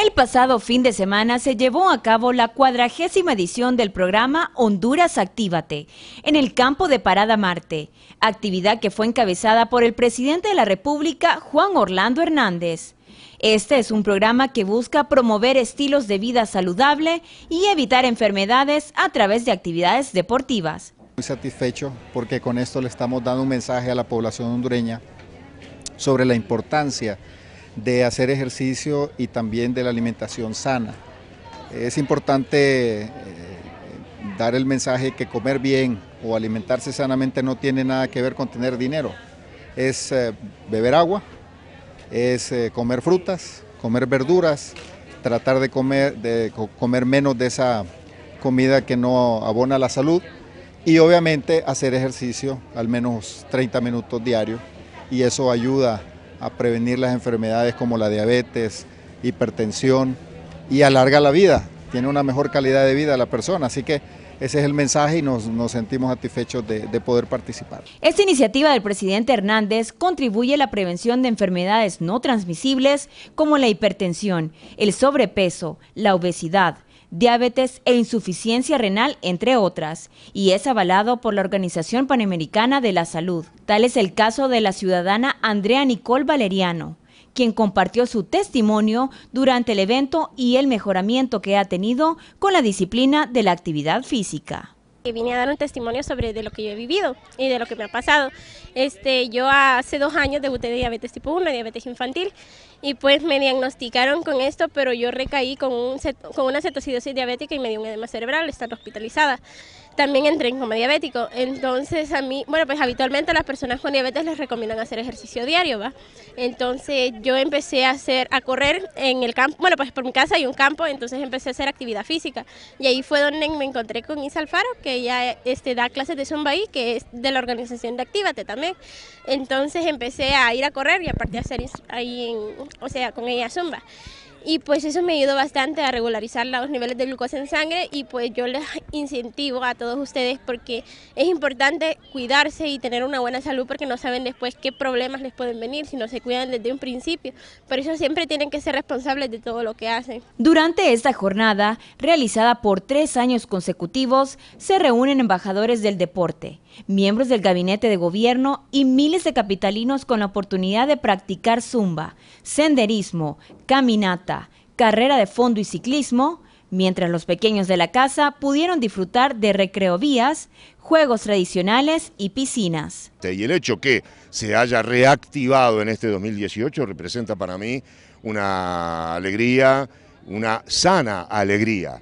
El pasado fin de semana se llevó a cabo la cuadragésima edición del programa Honduras Actívate en el campo de Parada Marte, actividad que fue encabezada por el presidente de la República, Juan Orlando Hernández. Este es un programa que busca promover estilos de vida saludable y evitar enfermedades a través de actividades deportivas. Muy satisfecho porque con esto le estamos dando un mensaje a la población hondureña sobre la importancia de hacer ejercicio y también de la alimentación sana. Es importante eh, dar el mensaje que comer bien o alimentarse sanamente no tiene nada que ver con tener dinero. Es eh, beber agua, es eh, comer frutas, comer verduras, tratar de comer, de comer menos de esa comida que no abona la salud y obviamente hacer ejercicio al menos 30 minutos diarios y eso ayuda a prevenir las enfermedades como la diabetes, hipertensión y alarga la vida, tiene una mejor calidad de vida la persona. Así que ese es el mensaje y nos, sentimos satisfechos de poder participar. Esta iniciativa del presidente Hernández contribuye a la prevención de enfermedades no transmisibles como la hipertensión, el sobrepeso, la obesidad, diabetes e insuficiencia renal, entre otras, y es avalado por la Organización Panamericana de la Salud. Tal es el caso de la ciudadana Andrea Nicole Valeriano, quien compartió su testimonio durante el evento y el mejoramiento que ha tenido con la disciplina de la actividad física. Vine a dar un testimonio sobre de lo que yo he vivido y de lo que me ha pasado. Este, yo hace dos años debuté de diabetes tipo 1, diabetes infantil, y pues me diagnosticaron con esto, pero yo recaí con, un, con una cetocidosis diabética y me dio un edema cerebral, estar hospitalizada también entré como diabético. Entonces a mí, bueno, pues habitualmente a las personas con diabetes les recomiendan hacer ejercicio diario, ¿va? Entonces yo empecé a hacer, a correr en el campo, bueno, pues por mi casa hay un campo, entonces empecé a hacer actividad física. Y ahí fue donde me encontré con Isa Alfaro, que ella este, da clases de Zumba ahí, que es de la organización de Actívate también. Entonces empecé a ir a correr y aparte a hacer ahí, o sea, con ella Zumba y pues eso me ayudó bastante a regularizar los niveles de glucosa en sangre y pues yo les incentivo a todos ustedes porque es importante cuidarse y tener una buena salud porque no saben después qué problemas les pueden venir si no se cuidan desde un principio. Por eso siempre tienen que ser responsables de todo lo que hacen. Durante esta jornada, realizada por tres años consecutivos, se reúnen embajadores del deporte miembros del gabinete de gobierno y miles de capitalinos con la oportunidad de practicar zumba, senderismo, caminata, carrera de fondo y ciclismo, mientras los pequeños de la casa pudieron disfrutar de recreovías, juegos tradicionales y piscinas. Y el hecho que se haya reactivado en este 2018 representa para mí una alegría, una sana alegría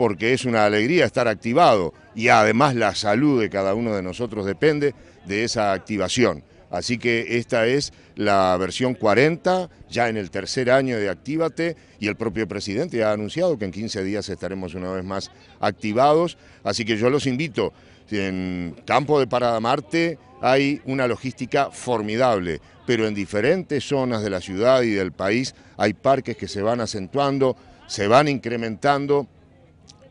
porque es una alegría estar activado y además la salud de cada uno de nosotros depende de esa activación. Así que esta es la versión 40, ya en el tercer año de Actívate, y el propio presidente ha anunciado que en 15 días estaremos una vez más activados. Así que yo los invito, en Campo de Parada Marte hay una logística formidable, pero en diferentes zonas de la ciudad y del país hay parques que se van acentuando, se van incrementando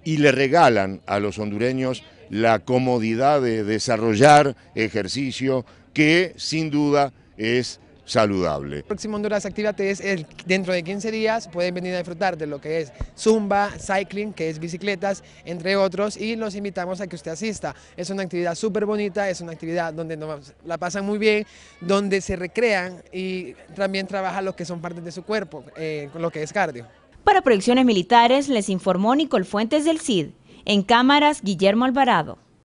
y le regalan a los hondureños la comodidad de desarrollar ejercicio que sin duda es saludable. próximo Honduras Actívate es dentro de 15 días, pueden venir a disfrutar de lo que es zumba, cycling, que es bicicletas, entre otros, y los invitamos a que usted asista. Es una actividad súper bonita, es una actividad donde la pasan muy bien, donde se recrean y también trabaja lo que son partes de su cuerpo, eh, lo que es cardio. Para Proyecciones Militares les informó Nicole Fuentes del CID. En cámaras, Guillermo Alvarado.